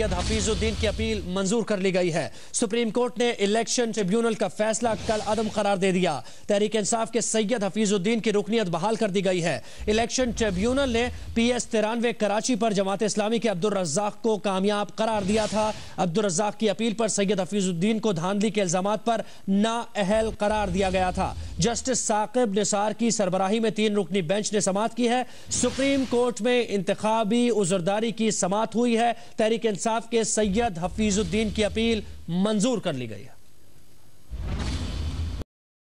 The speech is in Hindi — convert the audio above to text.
हफीजुद्दीन की अपील मंजूर कर ली गई है सुप्रीम कोर्ट ने इलेक्शन ट्रिब्यूनल का फैसला कल अदम करार दे दिया तहरीक इंसाफ के सैयद हफीजुद्दीन की रुकनीत बहाल कर दी गई है इलेक्शन ट्रिब्यूनल ने पी एस तिरानवे कराची पर जमात इस्लामी के अब्दुल रजाक को कामयाब करार दिया था अब्दुल रजाक की अपील पर सैयद हफीजुद्दीन को धांधली के इल्जाम पर नाअहल करार दिया गया था जस्टिस साकिब निसार की सरबराही में तीन रुकनी बेंच ने समात की है सुप्रीम कोर्ट में इंतबी उजरदारी की समात हुई है तहरीक इंसाफ के सैयद हफीजुद्दीन की अपील मंजूर कर ली गई है